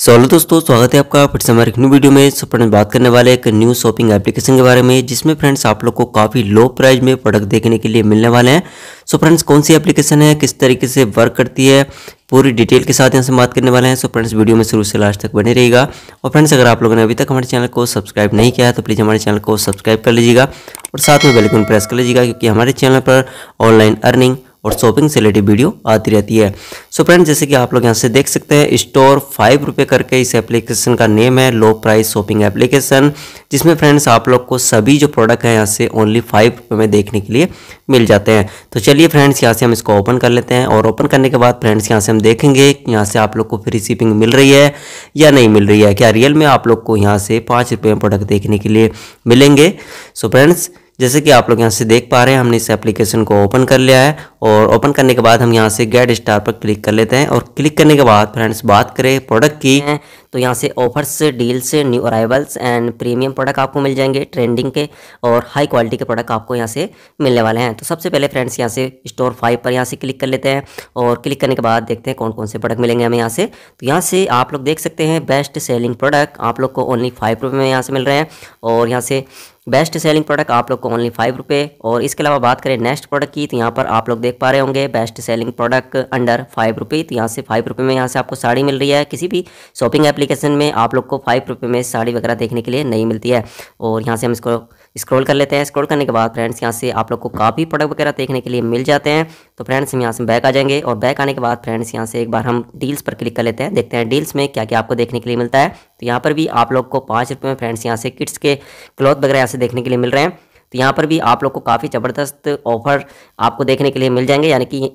solo दोस्तों स्वागत है आपका फिर से हमारे न्यू वीडियो में सो फ्रेंड्स बात करने वाले एक न्यू शॉपिंग एप्लीकेशन के बारे में जिसमें फ्रेंड्स आप लोग को काफ़ी लो प्राइस में प्रोडक्ट देखने के लिए मिलने वाले हैं सो फ्रेंड्स कौन सी एप्लीकेशन है किस तरीके से वर्क करती है पूरी डिटेल के साथ यहाँ से बात करने वाले हैं सो फ्रेंड्स वीडियो में शुरू से लास्ट तक बने रहेगा और फ्रेंड्स अगर आप लोगों ने अभी तक हमारे चैनल को सब्सक्राइब नहीं किया है तो प्लीज़ हमारे चैनल को सब्सक्राइब कर लीजिएगा और साथ में बेलकून प्रेस कर लीजिएगा क्योंकि हमारे चैनल पर ऑनलाइन अर्निंग और शॉपिंग से रिलेटेड वीडियो आती रहती है सो फ्रेंड जैसे कि आप लोग यहाँ से देख सकते हैं स्टोर फाइव रुपये करके इस एप्लीकेशन का नेम है लो प्राइस शॉपिंग एप्लीकेशन जिसमें फ्रेंड्स आप लोग को सभी जो प्रोडक्ट हैं यहाँ से ओनली फाइव रुपये में देखने के लिए मिल जाते हैं तो चलिए फ्रेंड्स यहाँ से हम इसको ओपन कर लेते हैं और ओपन करने के बाद फ्रेंड्स यहाँ से हम देखेंगे कि यहाँ से आप लोग को फ्री शिपिंग मिल रही है या नहीं मिल रही है क्या रियल में आप लोग को यहाँ से पाँच रुपये में प्रोडक्ट देखने के लिए मिलेंगे सो फ्रेंड्स जैसे कि आप लोग यहाँ से देख पा रहे हैं हमने इस एप्लीकेशन को ओपन कर लिया है और ओपन करने के बाद हम यहाँ से गेट स्टार पर क्लिक कर लेते हैं और क्लिक करने के बाद फ्रेंड्स बात करें प्रोडक्ट की तो यहाँ से offers deals new arrivals and premium product आपको मिल जाएंगे ट्रेंडिंग के और हाई क्वालिटी के प्रोडक्ट आपको यहाँ से मिलने वाले हैं तो सबसे पहले फ्रेंड्स यहाँ से स्टोर फाइव पर यहाँ से क्लिक कर लेते हैं और क्लिक करने के बाद देखते हैं कौन कौन से प्रोडक्ट मिलेंगे हमें यहाँ से तो यहाँ से आप लोग देख सकते हैं बेस्ट सेलिंग प्रोडक्ट आप लोग को ओनली फाइव रुपये में यहाँ से मिल रहे हैं और यहाँ से बेस्ट सेलिंग प्रोडक्ट आप लोग को ओनली फाइव रुपये और इसके अलावा बात करें नेक्स्ट प्रोडक्ट की तो यहाँ पर आप लोग देख पा रहे होंगे best selling product under five रुपये तो यहाँ से फाइव रुपये में यहाँ से आपको साड़ी मिल रही है किसी भी शॉपिंग ऐप एप्लीकेशन में आप लोग को फाइव रुपये में साड़ी वगैरह देखने के लिए नहीं मिलती है और यहाँ से हम इसको स्क्रॉल कर लेते हैं स्क्रॉल करने के बाद फ्रेंड्स यहाँ से आप लोग को काफ़ी प्रोडक्ट वगैरह देखने के लिए मिल जाते हैं तो फ्रेंड्स हम यहाँ से बैक आ जाएंगे और बैक आने के बाद फ्रेंड्स यहाँ से एक बार हम डील्स पर क्लिक कर लेते हैं देखते हैं डील्स में क्या क्या आपको देखने के लिए मिलता है तो यहाँ पर भी आप लोग को पाँच रुपये में फ्रेंड्स यहाँ से किट्स के क्लॉथ वगैरह यहाँ से देखने के लिए मिल रहे हैं तो यहाँ पर भी आप लोग को काफ़ी ज़बरदस्त ऑफर आपको देखने के लिए मिल जाएंगे यानी कि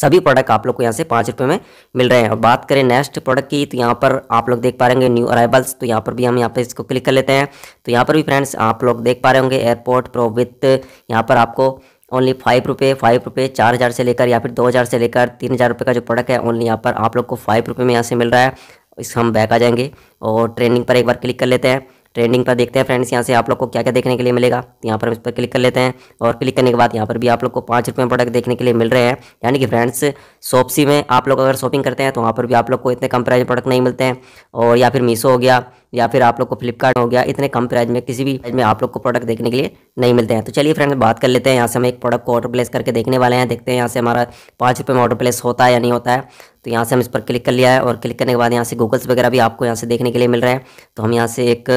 सभी प्रोडक्ट आप लोग को यहाँ से पाँच रुपये में मिल रहे हैं और बात करें नेक्स्ट प्रोडक्ट की तो यहाँ पर आप लोग देख पा रहे होंगे न्यू अराइवल्स तो यहाँ पर भी हम यहाँ पर इसको क्लिक कर लेते हैं तो यहाँ पर भी फ्रेंड्स आप लोग देख पा रहे होंगे एयरपोर्ट प्रो विथ यहाँ पर आपको ओनली फाइव रुपये फाइव रुपये चार हज़ार से लेकर या फिर दो हज़ार से लेकर तीन हज़ार रुपये का जो प्रोडक्ट है ओनली यहाँ पर आप लोग को फाइव रुपये में यहाँ से मिल रहा है इस हम बैक आ जाएंगे और ट्रेनिंग पर एक बार क्लिक कर लेते हैं ट्रेंडिंग पर देखते हैं फ्रेंड्स यहाँ से आप लोग को क्या क्या देखने के लिए मिलेगा यहाँ पर इस पर क्लिक कर लेते हैं और क्लिक करने के बाद यहाँ पर भी आप लोग को पाँच रुपये में प्रोडक्ट देखने के लिए मिल रहे हैं यानी कि फ्रेंड्स शॉपसी में आप लोग अगर शॉपिंग करते हैं तो वहाँ पर भी आप लोग को इतने कम प्राइज प्रोडक्ट नहीं मिलते हैं और या फिर मीशो हो गया या फिर आप लोग को फ्लिपकार्ट हो गया इतने कम प्राइज में किसी भी प्राइज में आप लोग को प्रोडक्ट देखने के लिए नहीं मिलते हैं तो चलिए फ्रेंड्स बात कर लेते हैं यहाँ से हम एक प्रोडक्ट को ऑर्डर प्लेस करके देखने वाले हैं देखते हैं यहाँ से हमारा पाँच रुपये में ऑर्डर प्लेस होता है या नहीं होता है तो यहाँ से हम इस पर क्लिक कर लिया है और क्लिक करने के बाद यहाँ से गूगल्स वगैरह भी आपको यहाँ से देखने के लिए मिल रहा है तो हम यहाँ से एक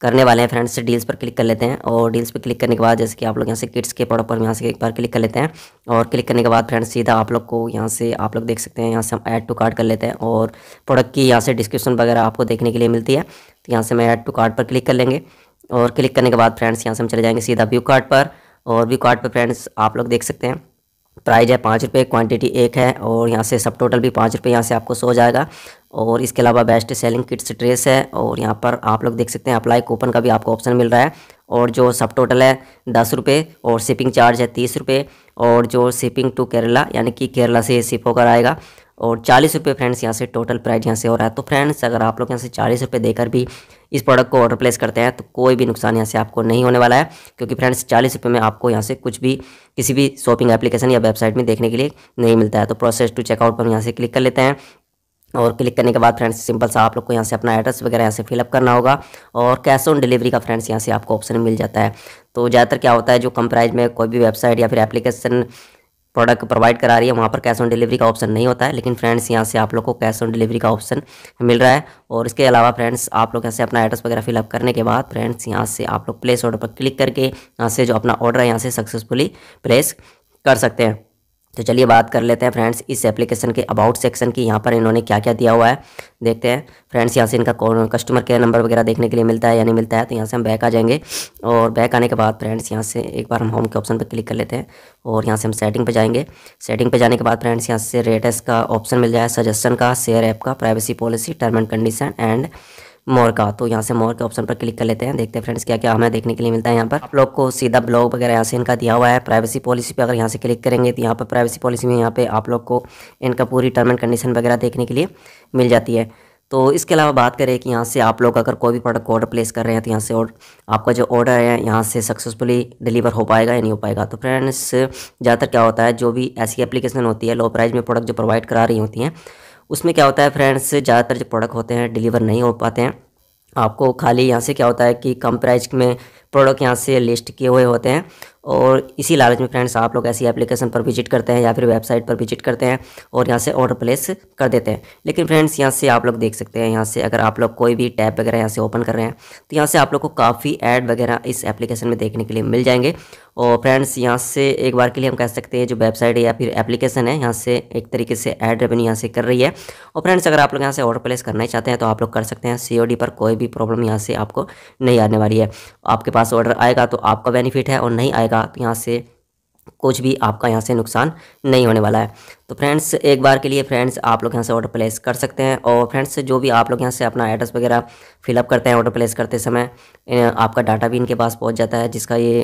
करने वाले हैं फ्रेंड्स डील्स पर क्लिक कर लेते हैं और डील्स पर क्लिक करने के बाद जैसे कि आप लोग यहाँ से किड्स के प्रोडक्ट पर यहाँ से एक बार क्लिक कर लेते हैं और क्लिक करने के बाद फ्रेंड्स सीधा आप लोग को यहाँ से आप लोग देख सकते हैं यहाँ से हम ऐड टू कार्ड कर लेते हैं और प्रोडक्ट की यहाँ से डिस्क्रिप्शन वगैरह आपको देखने के लिए मिलती है तो यहाँ से हम ऐड टू कार्ड पर क्लिक कर लेंगे और क्लिक करने के बाद फ्रेंड्स यहाँ से हम चले जाएँगे सीधा व्यू कार्ड पर और व्यू कार्ड पर फ्रेंड्स आप लोग देख सकते हैं प्राइज है पाँच रुपये क्वान्टिटी एक है और यहाँ से सब टोटल भी पाँच रुपये यहाँ से आपको सो जाएगा और इसके अलावा बेस्ट सेलिंग किट्स ड्रेस है और यहाँ पर आप लोग देख सकते हैं अप्लाई कूपन का भी आपको ऑप्शन मिल रहा है और जो सब टोटल है दस रुपये और शिपिंग चार्ज है तीस रुपये और जो शिपिंग टू केरला यानी कि केरला से शिप होकर आएगा और चालीस रुपये फ्रेंड्स यहाँ से टोटल प्राइस यहाँ से हो रहा है तो फ्रेंड्स अगर आप लोग यहाँ से चालीस रुपये देकर भी इस प्रोडक्ट को ऑर्डर प्लेस करते हैं तो कोई भी नुकसान यहाँ से आपको नहीं होने वाला है क्योंकि फ्रेंड्स चालीस रुपये में आपको यहाँ से कुछ भी किसी भी शॉपिंग एप्लीकेशन या वेबसाइट में देखने के लिए नहीं मिलता है तो प्रोसेस टू चेकआउट पर हम यहाँ से क्लिक कर लेते हैं और क्लिक करने के बाद फ्रेंड्स सिंपल सा आप लोग को यहाँ से अपना एड्रेस वगैरह यहाँ से फिलअप करना होगा और कैश ऑन डिलीवरी का फ्रेंड्स यहाँ से आपको ऑप्शन मिल जाता है तो ज़्यादातर क्या होता है जो कम प्राइज़ में कोई भी वेबसाइट या फिर एप्लीकेशन प्रोडक्ट प्रोवाइड करा रही है वहाँ पर कैश ऑन डिलीवरी का ऑप्शन नहीं होता है लेकिन फ्रेंड्स यहाँ से आप लोग को कैश ऑन डिलीवरी का ऑप्शन मिल रहा है और इसके अलावा फ्रेंड्स आप लोग ऐसे अपना एड्रेस वगैरह फिलअप करने के बाद फ्रेंड्स यहाँ से आप लोग प्लेस ऑर्डर पर क्लिक करके यहाँ से जो अपना ऑर्डर है यहाँ से सक्सेसफुली प्लेस कर सकते हैं तो चलिए बात कर लेते हैं फ्रेंड्स इस एप्लीकेशन के अबाउट सेक्शन की यहाँ पर इन्होंने क्या क्या दिया हुआ है देखते हैं फ्रेंड्स यहाँ से इनका कस्टमर केयर नंबर वगैरह देखने के लिए मिलता है या नहीं मिलता है तो यहाँ से हम बैक आ जाएंगे और बैक आने के बाद फ्रेंड्स यहाँ से एक बार हम होम के ऑप्शन पर क्लिक कर लेते हैं और यहाँ से हम सेटिंग पर जाएंगे सेटिंग पर जाने के बाद फ्रेंड्स यहाँ से रेटेस्ट का ऑप्शन मिल जाए सजेशन का शेयर ऐप का privacy policy term and condition and more का तो यहाँ से मोर के ऑप्शन पर क्लिक कर लेते हैं देखते हैं फ्रेंड्स क्या क्या हमें देखने के लिए मिलता है यहाँ पर आप लोग को सीधा ब्लॉग वगैरह यहाँ से इनका दिया हुआ है प्राइवेसी पॉलिसी पर अगर यहाँ से क्लिक करेंगे तो यहाँ पर प्राइवेसी पॉलिसी में यहाँ पर आप लोग को इनका पूरी टर्म एंड कंडीशन वगैरह देखने के लिए मिल जाती है तो इसके अलावा बात करें कि यहाँ से आप लोग अगर कोई भी प्रोडक्ट ऑर्डर प्लेस कर रहे हैं तो यहाँ से और आपका जो ऑर्डर है यहाँ से सक्सेसफुली डिलीवर हो पाएगा या नहीं हो पाएगा तो फ्रेंड्स ज़्यादातर क्या होता है जो भी ऐसी एप्लीकेशन होती है लो प्राइस में प्रोडक्ट जो प्रोवाइड करा रही होती हैं उसमें क्या होता है फ्रेंड्स ज़्यादातर जो प्रोडक्ट होते हैं डिलीवर नहीं हो पाते हैं आपको खाली यहाँ से क्या होता है कि कम प्राइस में प्रोडक्ट यहाँ से लिस्ट किए हुए होते हैं और इसी लालच में फ्रेंड्स आप लोग ऐसी एप्लीकेशन पर विजिट करते हैं या फिर वेबसाइट पर विजिट करते हैं और यहाँ से ऑर्डर प्लेस कर देते हैं लेकिन फ्रेंड्स यहाँ से आप लोग देख सकते हैं यहाँ से अगर आप लोग कोई भी टैब वगैरह यहाँ से ओपन कर रहे हैं तो यहाँ से आप लोग को काफ़ी ऐड वगैरह इस एप्लीकेशन में देखने के लिए मिल जाएंगे और फ्रेंड्स यहाँ से एक बार के लिए हम कह सकते हैं जो वेबसाइट या फिर एप्लीकेशन है यहाँ से एक तरीके से एड रेवेन्यू यहाँ से कर रही है और फ्रेंड्स अगर आप लोग यहाँ से ऑर्डर प्लेस करना ही चाहते हैं तो आप लोग कर सकते हैं सी पर कोई भी प्रॉब्लम यहाँ से आपको नहीं आने वाली है आपके पास ऑर्डर आएगा तो आपका बेनिफिट है और नहीं आएगा तो यहाँ से कुछ भी आपका यहाँ से नुकसान नहीं होने वाला है तो फ्रेंड्स एक बार के लिए फ्रेंड्स आप लोग यहाँ से ऑर्डर प्लेस कर सकते हैं और फ्रेंड्स जो भी आप लोग यहाँ से अपना एड्रेस वगैरह फिलअप करते हैं ऑर्डर प्लेस करते समय आपका डाटा भी इनके पास पहुँच जाता है जिसका ये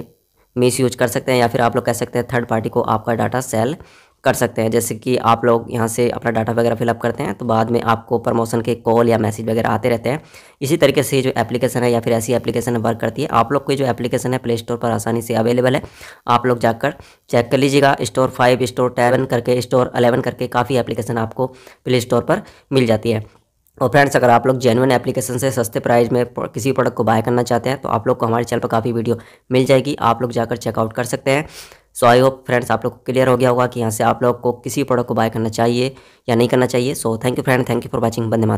मिस यूज कर सकते हैं या फिर आप लोग कह सकते हैं थर्ड पार्टी को आपका डाटा सेल कर सकते हैं जैसे कि आप लोग यहाँ से अपना डाटा वगैरह फिलअप करते हैं तो बाद में आपको प्रमोशन के कॉल या मैसेज वगैरह आते रहते हैं इसी तरीके से जो एप्लीकेशन है या फिर ऐसी एप्लीकेशन वर्क करती है आप लोग की जो एप्लीकेशन है प्ले स्टोर पर आसानी से अवेलेबल है आप लोग जाकर चेक कर लीजिएगा स्टोर फाइव स्टोर टेवन करके स्टोर अलेवन करके काफ़ी एप्लीकेशन आपको प्ले स्टोर पर मिल जाती है और फ्रेंड्स अगर आप लोग जेनुअन एप्लीकेशन से सस्ते प्राइस में किसी प्रोडक्ट को बाय करना चाहते हैं तो आप लोग को हमारे चैनल पर काफ़ी वीडियो मिल जाएगी आप लोग जाकर चेकआउट कर सकते हैं सो आई होप फ्रेंड्स आप लोग को क्लियर हो गया होगा कि यहाँ से आप लोग को किसी प्रोडक्ट को बाय करना चाहिए या नहीं करना चाहिए so thank you friend thank you for watching बंदे माता